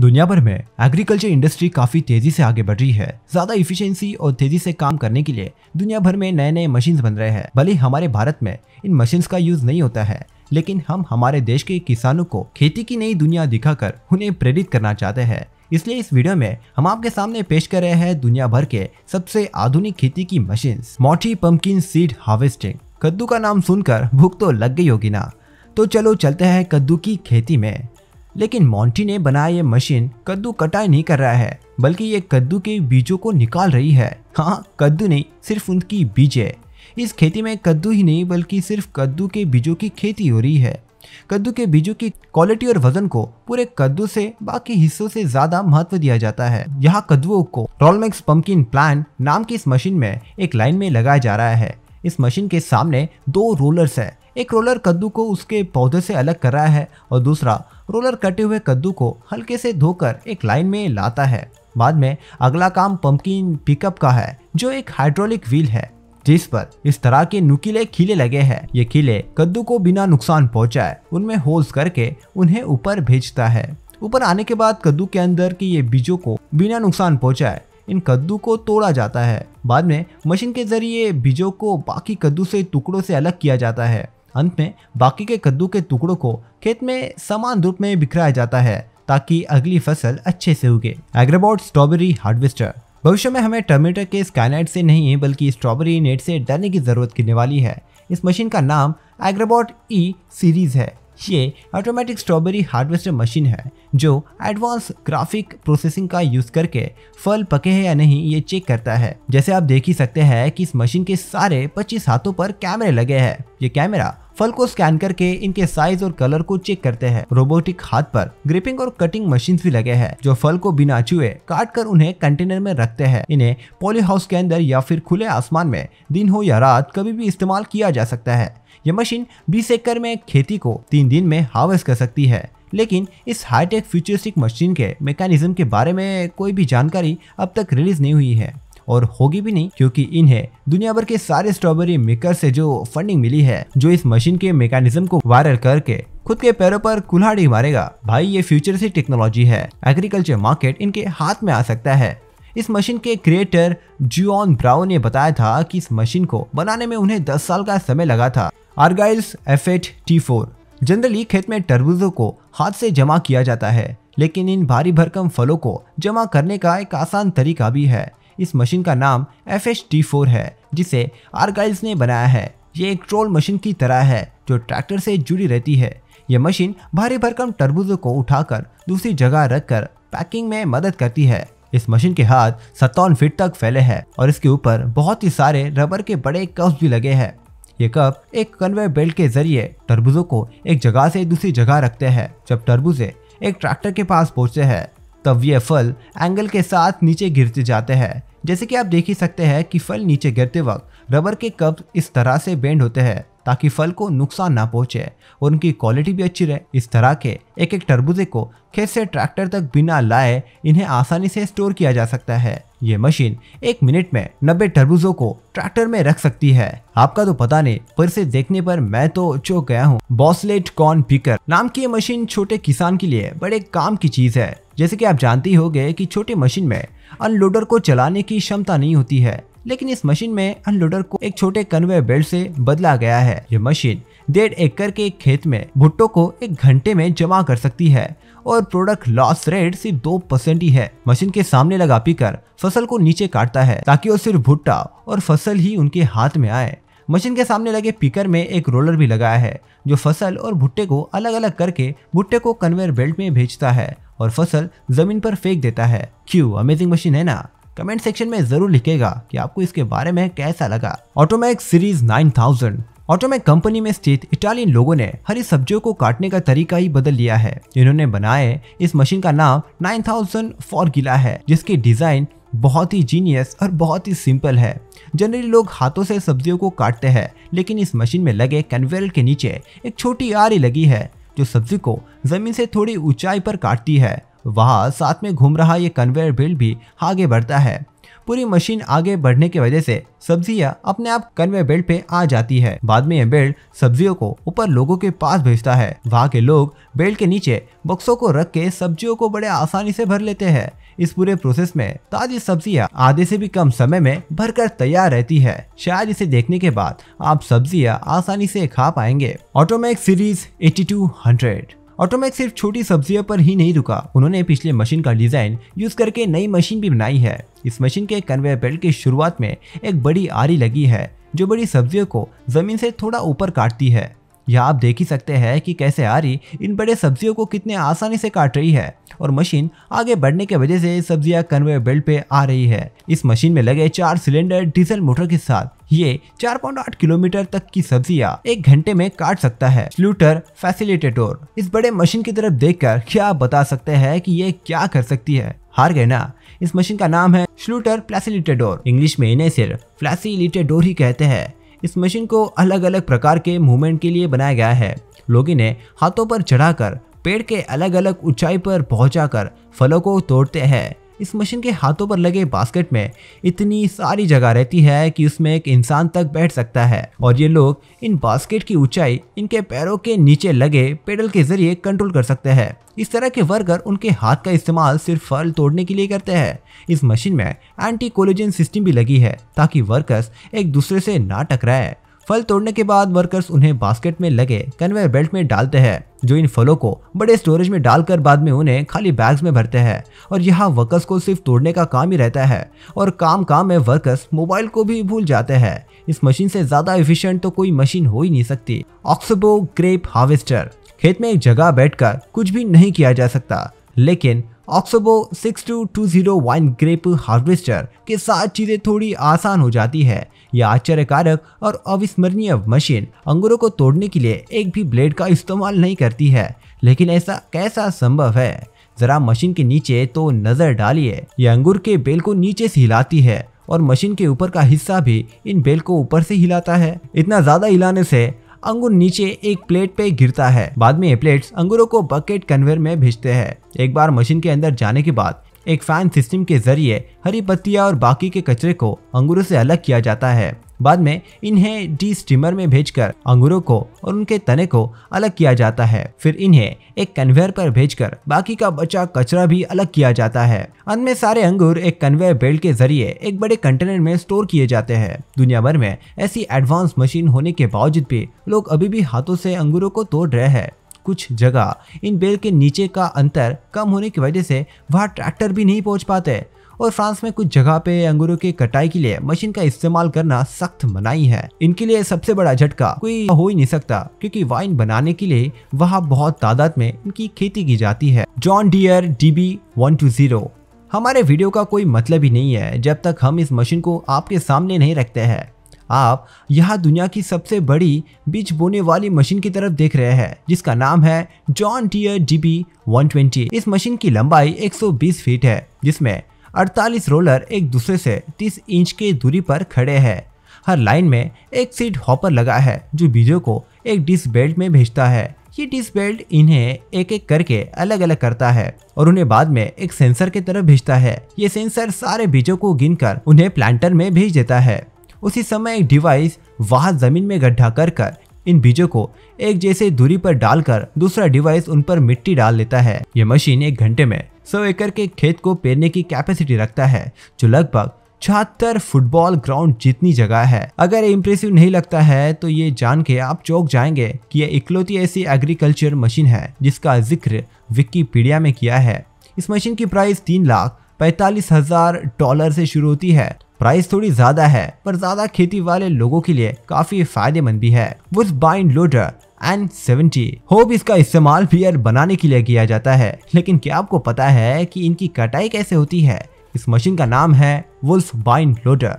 दुनिया भर में एग्रीकल्चर इंडस्ट्री काफी तेजी से आगे बढ़ रही है ज्यादा इफिशियंसी और तेजी से काम करने के लिए दुनिया भर में नए नए मशीन बन रहे हैं भले हमारे भारत में इन मशीन का यूज नहीं होता है लेकिन हम हमारे देश के किसानों को खेती की नई दुनिया दिखाकर उन्हें प्रेरित करना चाहते हैं इसलिए इस वीडियो में हम आपके सामने पेश कर रहे हैं दुनिया भर के सबसे आधुनिक खेती की मशीन मोटी पंपकिन सीड हार्वेस्टिंग कद्दू का नाम सुनकर भूख तो लग गई होगी ना तो चलो चलते हैं कद्दू की खेती में लेकिन मॉन्टी ने बनाया ये मशीन कद्दू कटाई नहीं कर रहा है बल्कि ये कद्दू के बीजों को निकाल रही है हाँ कद्दू नहीं सिर्फ उनकी बीज है इस खेती में कद्दू ही नहीं बल्कि सिर्फ कद्दू के बीजों की खेती हो रही है कद्दू के बीजों की क्वालिटी और वजन को पूरे कद्दू से बाकी हिस्सों से ज्यादा महत्व दिया जाता है यहाँ कद्दुओं को रोलमेक्स पंपकिन प्लान नाम की इस मशीन में एक लाइन में लगाया जा रहा है इस मशीन के सामने दो रोलर्स है एक रोलर कद्दू को उसके पौधे से अलग कर रहा है और दूसरा रोलर कटे हुए कद्दू को हल्के से धोकर एक लाइन में लाता है बाद में अगला काम पंपकिन पिकअप का है जो एक हाइड्रोलिक व्हील है जिस पर इस तरह के नुकीले खिले लगे हैं ये खिले कद्दू को बिना नुकसान पहुंचाए उनमें होल्स करके उन्हें ऊपर भेजता है ऊपर आने के बाद कद्दू के अंदर के ये बीजों को बिना नुकसान पहुंचाए इन कद्दू को तोड़ा जाता है बाद में मशीन के जरिए बीजों को बाकी कद्दू से टुकड़ों से अलग किया जाता है अंत में बाकी के कद्दू के टुकड़ों को खेत में समान रूप में बिखराया जाता है ताकि अगली फसल अच्छे से उगे एग्राबॉट स्ट्रॉबेरी हार्वेस्टर भविष्य में हमें टर्मेटर के स्कैनेट से नहीं बल्कि स्ट्रॉबेरी नेट से डरने की जरूरत करने वाली है इस मशीन का नाम एग्राबॉट ई सीरीज है ये ऑटोमेटिक स्ट्रॉबेरी हार्वेस्टर मशीन है जो एडवांस ग्राफिक प्रोसेसिंग का यूज करके फल पके हैं या नहीं ये चेक करता है जैसे आप देख ही सकते हैं कि इस मशीन के सारे 25 हाथों पर कैमरे लगे हैं ये कैमरा फल को स्कैन करके इनके साइज और कलर को चेक करते हैं रोबोटिक हाथ पर ग्रिपिंग और कटिंग मशीन भी लगे हैं जो फल को बिना छुए काट कर उन्हें कंटेनर में रखते हैं इन्हें पॉली हाउस के अंदर या फिर खुले आसमान में दिन हो या रात कभी भी इस्तेमाल किया जा सकता है ये मशीन बीस एकड़ में खेती को तीन दिन में हार्वेस्ट कर सकती है लेकिन इस हाईटेक फ्यूचरिस्टिक मशीन के मैकेनिज्म के बारे में कोई भी जानकारी अब तक रिलीज नहीं हुई है और होगी भी नहीं क्योंकि इन्हें दुनिया भर के सारे स्ट्रॉबेरी मेकर से जो फंडिंग मिली है जो इस मशीन के मेकानिज्म को वायरल करके खुद के पैरों पर कुल्हाड़ी मारेगा भाई ये फ्यूचर से टेक्नोलॉजी है एग्रीकल्चर मार्केट इनके हाथ में आ सकता है इस मशीन के क्रिएटर जियोन ब्राउ ने बताया था कि इस मशीन को बनाने में उन्हें 10 साल का समय लगा था आर्गाइल्स F eight T four generally खेत में टरबूजों को हाथ से जमा किया जाता है लेकिन इन भारी भरकम फलों को जमा करने का एक आसान तरीका भी है इस मशीन का नाम एफ एच टी फोर है जिसे आर्गाइल्स ने बनाया है ये एक ट्रोल मशीन की तरह है जो ट्रैक्टर से जुड़ी रहती है यह मशीन भारी भरकम तरबूजों को उठाकर दूसरी जगह रखकर पैकिंग में मदद करती है इस मशीन के हाथ सत्तावन फीट तक फैले हैं और इसके ऊपर बहुत ही सारे रबर के बड़े कप्स भी लगे हैं ये कप एक कन्वे बेल्ट के जरिए तरबूजों को एक जगह से दूसरी जगह रखते हैं जब तरबूजे एक ट्रैक्टर के पास पहुंचते हैं तब ये फल एंगल के साथ नीचे गिरते जाते हैं जैसे कि आप देख ही सकते हैं कि फल नीचे गिरते वक्त रबर के कप इस तरह से बेंड होते हैं ताकि फल को नुकसान ना पहुंचे और उनकी क्वालिटी भी अच्छी रहे इस तरह के एक एक तरबूजे को खेत से ट्रैक्टर तक बिना लाए इन्हें आसानी से स्टोर किया जा सकता है ये मशीन एक मिनट में नब्बे तरबूजों को ट्रैक्टर में रख सकती है आपका तो पता नहीं पर इसे देखने पर मैं तो चौक गया हूँ बॉसलेट कॉर्न पिकर नाम की ये मशीन छोटे किसान के लिए बड़े काम की चीज है जैसे कि आप जानते हो गए कि छोटे मशीन में अनलोडर को चलाने की क्षमता नहीं होती है लेकिन इस मशीन में अनलोडर को एक छोटे कन्वे बेल्ट से बदला गया है यह मशीन डेढ़ एकड़ के एक खेत में भुट्टो को एक घंटे में जमा कर सकती है और प्रोडक्ट लॉस रेट सिर्फ दो परसेंट ही है मशीन के सामने लगा पीकर फसल को नीचे काटता है ताकि वो सिर्फ भुट्टा और फसल ही उनके हाथ में आए मशीन के सामने लगे पीकर में एक रोलर भी लगाया है जो फसल और भुट्टे को अलग अलग करके भुट्टे को कन्वेयर बेल्ट में भेजता है और फसल जमीन पर फेंक देता है क्यों अमेजिंग मशीन है ना कमेंट सेक्शन में जरूर लिखेगा कि आपको इसके बारे में कैसा लगा ऑटोमैक सीरीज 9000 ऑटोमैक कंपनी में स्थित इटालियन लोगों ने हरी सब्जियों को काटने का तरीका ही बदल लिया है इन्होंने बनाए इस मशीन का नाम 9000 थाउजेंड फॉर गिला है जिसकी डिजाइन बहुत ही जीनियस और बहुत ही सिंपल है जनरली लोग हाथों से सब्जियों को काटते हैं लेकिन इस मशीन में लगे कन्वेयर के नीचे एक छोटी आरी लगी है जो सब्जी को जमीन से थोड़ी ऊंचाई पर काटती है वहाँ साथ में घूम रहा ये कन्वेयर बेल्ट भी आगे बढ़ता है पूरी मशीन आगे बढ़ने की वजह से सब्जियां अपने आप कन्वेयर बेल्ट पे आ जाती है बाद में यह बेल्ट सब्जियों को ऊपर लोगों के पास भेजता है वहाँ के लोग बेल्ट के नीचे बक्सों को रख के सब्जियों को बड़े आसानी से भर लेते हैं इस पूरे प्रोसेस में ताजी सब्जियां आधे से भी कम समय में भरकर तैयार रहती है शायद इसे देखने के बाद आप सब्जियां आसानी से खा पाएंगे ऑटोमैक सीरीज 8200 ऑटोमैक सिर्फ छोटी सब्जियों पर ही नहीं रुका उन्होंने पिछले मशीन का डिजाइन यूज करके नई मशीन भी बनाई है इस मशीन के कन्वेयर बेल्ट की शुरुआत में एक बड़ी आरी लगी है जो बड़ी सब्जियों को जमीन से थोड़ा ऊपर काटती है यहाँ आप देख ही सकते हैं कि कैसे आरी इन बड़े सब्जियों को कितने आसानी से काट रही है और मशीन आगे बढ़ने की वजह से सब्जियां कन्वेयर बेल्ट पे आ रही है इस मशीन में लगे चार सिलेंडर डीजल मोटर के साथ ये चार पॉइंट आठ किलोमीटर तक की सब्जियां एक घंटे में काट सकता है स्लूटर फैसिलिटेटोर इस बड़े मशीन की तरफ देख कर क्या आप बता सकते हैं की ये क्या कर सकती है हार गए ना इस मशीन का नाम है स्लूटर फ्लैसिलिटेडोर इंग्लिश में इन्हें सिर्फ फ्लैसिलिटेडोर ही कहते हैं इस मशीन को अलग अलग प्रकार के मूवमेंट के लिए बनाया गया है लोग इन्हें हाथों पर चढ़ाकर पेड़ के अलग अलग ऊंचाई पर पहुंचाकर फलों को तोड़ते हैं इस मशीन के हाथों पर लगे बास्केट में इतनी सारी जगह रहती है कि उसमें एक इंसान तक बैठ सकता है और ये लोग इन बास्केट की ऊंचाई इनके पैरों के नीचे लगे पेडल के जरिए कंट्रोल कर सकते हैं इस तरह के वर्कर उनके हाथ का इस्तेमाल सिर्फ फल तोड़ने के लिए करते हैं इस मशीन में एंटी कोलोजन सिस्टम भी लगी है ताकि वर्कर्स एक दूसरे से ना टकराए फल तोड़ने के बाद वर्कर्स उन्हें बास्केट में लगे कन्वेयर बेल्ट में डालते हैं जो इन फलों को बड़े स्टोरेज में डालकर बाद में उन्हें खाली बैग्स में भरते हैं और यहाँ वर्कर्स को सिर्फ तोड़ने का काम ही रहता है और काम काम में वर्कर्स मोबाइल को भी भूल जाते हैं इस मशीन से ज़्यादा इफिशियंट तो कोई मशीन हो ही नहीं सकती ऑक्सबो ग्रेप हार्वेस्टर खेत में एक जगह बैठकर कुछ भी नहीं किया जा सकता लेकिन ऑक्सोबो वाइन ग्रेप हार्वेस्टर के साथ चीजें थोड़ी आसान हो जाती है यह आश्चर्यकारक और अविस्मरणीय मशीन अंगूरों को तोड़ने के लिए एक भी ब्लेड का इस्तेमाल नहीं करती है लेकिन ऐसा कैसा संभव है जरा मशीन के नीचे तो नजर डालिए यह अंगूर के बेल को नीचे से हिलाती है और मशीन के ऊपर का हिस्सा भी इन बेल को ऊपर से हिलाता है इतना ज्यादा हिलाने से अंगूर नीचे एक प्लेट पे गिरता है बाद में ये प्लेट्स अंगूरों को बकेट कन्वेयर में भेजते हैं एक बार मशीन के अंदर जाने के बाद एक फैन सिस्टम के जरिए हरी पत्तियां और बाकी के कचरे को अंगूरों से अलग किया जाता है बाद में इन्हें डी स्टीमर में भेजकर अंगूरों को और उनके तने को अलग किया जाता है फिर इन्हें एक कन्वेयर पर भेजकर बाकी का बचा कचरा भी अलग किया जाता है अंत में सारे अंगूर एक कन्वेयर बेल्ट के जरिए एक बड़े कंटेनर में स्टोर किए जाते हैं दुनिया भर में ऐसी एडवांस मशीन होने के बावजूद भी लोग अभी भी हाथों से अंगूरों को तोड़ रहे हैं कुछ जगह इन बेल के नीचे का अंतर कम होने की वजह से वहाँ ट्रैक्टर भी नहीं पहुँच पाते और फ्रांस में कुछ जगह पे अंगूरों की कटाई के लिए मशीन का इस्तेमाल करना सख्त मनाई है इनके लिए सबसे बड़ा झटका कोई हो ही नहीं सकता क्योंकि वाइन बनाने के लिए वहाँ बहुत तादाद में इनकी खेती की जाती है John Deere DB one two zero हमारे वीडियो का कोई मतलब ही नहीं है जब तक हम इस मशीन को आपके सामने नहीं रखते हैं आप यहाँ दुनिया की सबसे बड़ी बीज बोने वाली मशीन की तरफ देख रहे हैं जिसका नाम है जॉन डियर डीबी 120 इस मशीन की लंबाई 120 फीट है जिसमें 48 रोलर एक दूसरे से 30 इंच की दूरी पर खड़े हैं हर लाइन में एक सीट हॉपर लगा है जो बीजों को एक डिस्क बेल्ट में भेजता है ये डिस्क बेल्ट इन्हें एक एक करके अलग अलग करता है और उन्हें बाद में एक सेंसर की तरफ भेजता है ये सेंसर सारे बीजों को गिनकर उन्हें प्लांटर में भेज देता है उसी समय एक डिवाइस वहां जमीन में गड्ढा कर कर इन बीजों को एक जैसे दूरी पर डालकर दूसरा डिवाइस उन पर मिट्टी डाल लेता है यह मशीन एक घंटे में सौ एकड़ के खेत को पेरने की कैपेसिटी रखता है जो लगभग छहत्तर फुटबॉल ग्राउंड जितनी जगह है अगर इम्प्रेसिव नहीं लगता है तो ये जान के आप चौक जाएंगे कि यह इकलौती ऐसी एग्रीकल्चर मशीन है जिसका जिक्र विकीपीडिया में किया है इस मशीन की प्राइस तीन लाख पैतालीस हजार डॉलर से शुरू होती है प्राइस थोड़ी ज्यादा है पर ज्यादा खेती वाले लोगों के लिए काफी फायदेमंद भी है with bind loader and seventy hope इसका इस्तेमाल बियर बनाने के लिए किया जाता है लेकिन क्या आपको पता है कि इनकी कटाई कैसे होती है इस मशीन का नाम है वुल्फ बाइन लोडर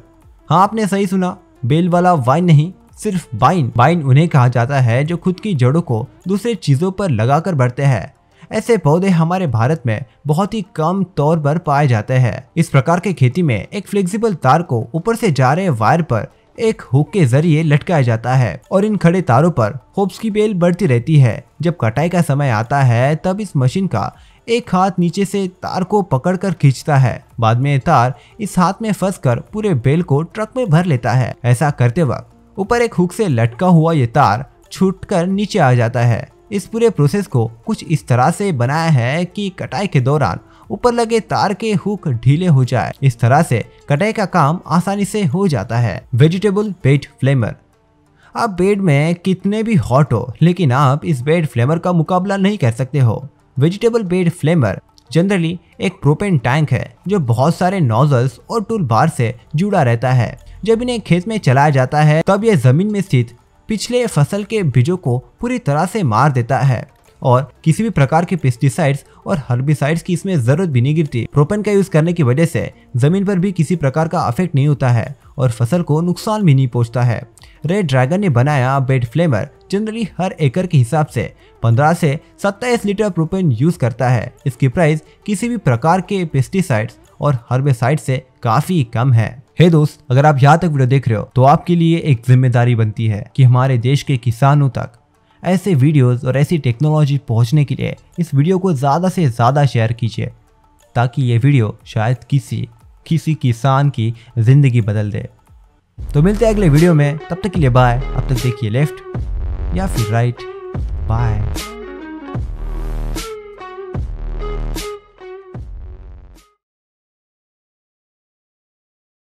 हाँ आपने सही सुना बेल वाला वाइन नहीं सिर्फ बाइन बाइन उन्हें कहा जाता है जो खुद की जड़ों को दूसरे चीजों पर लगाकर बढ़ते हैं ऐसे पौधे हमारे भारत में बहुत ही कम तौर पर पाए जाते हैं इस प्रकार के खेती में एक फ्लेक्सिबल तार को ऊपर से जा रहे वायर पर एक हुक के जरिए लटकाया जाता है और इन खड़े तारों पर होप्स की बेल बढ़ती रहती है जब कटाई का समय आता है तब इस मशीन का एक हाथ नीचे से तार को पकड़कर खींचता है बाद में तार इस हाथ में फंसकर पूरे बेल को ट्रक में भर लेता है ऐसा करते वक्त ऊपर एक हुक से लटका हुआ ये तार छूट कर नीचे आ जाता है इस पूरे प्रोसेस को कुछ इस तरह से बनाया है कि कटाई के दौरान ऊपर लगे तार के हुक ढीले हो जाए इस तरह से कटाई का काम आसानी से हो जाता है वेजिटेबल बेड फ्लेमर आप बेड में कितने भी हॉट हो लेकिन आप इस बेड फ्लेमर का मुकाबला नहीं कर सकते हो वेजिटेबल बेड फ्लेमर जनरली एक प्रोपेन टैंक है जो बहुत सारे नोजल्स और टूल बार से जुड़ा रहता है जब इन्हें खेत में चलाया जाता है तब यह जमीन में स्थित पिछले फसल के बीजों को पूरी तरह से मार देता है और किसी भी प्रकार के पेस्टिसाइड्स और हर्बिसाइड्स की इसमें जरूरत भी नहीं गिरती प्रोपेन का यूज करने की वजह से जमीन पर भी किसी प्रकार का अफेक्ट नहीं होता है और फसल को नुकसान भी नहीं पहुंचता है रेड ड्रैगन ने बनाया बेड फ्लेमर जनरली हर एकड़ के हिसाब से 15 से 27 लीटर प्रोपेन यूज करता है इसकी प्राइस किसी भी प्रकार के पेस्टिसाइड्स और हर्बिसाइड से काफी कम है हे दोस्त अगर आप यहाँ तक वीडियो देख रहे हो तो आपके लिए एक जिम्मेदारी बनती है कि हमारे देश के किसानों तक ऐसे वीडियोस और ऐसी टेक्नोलॉजी पहुँचने के लिए इस वीडियो को ज़्यादा से ज़्यादा शेयर कीजिए ताकि ये वीडियो शायद किसी किसी किसान की ज़िंदगी बदल दे तो मिलते हैं अगले वीडियो में तब तक के लिए बाय अब तक देखिए लेफ्ट या फिर राइट बाय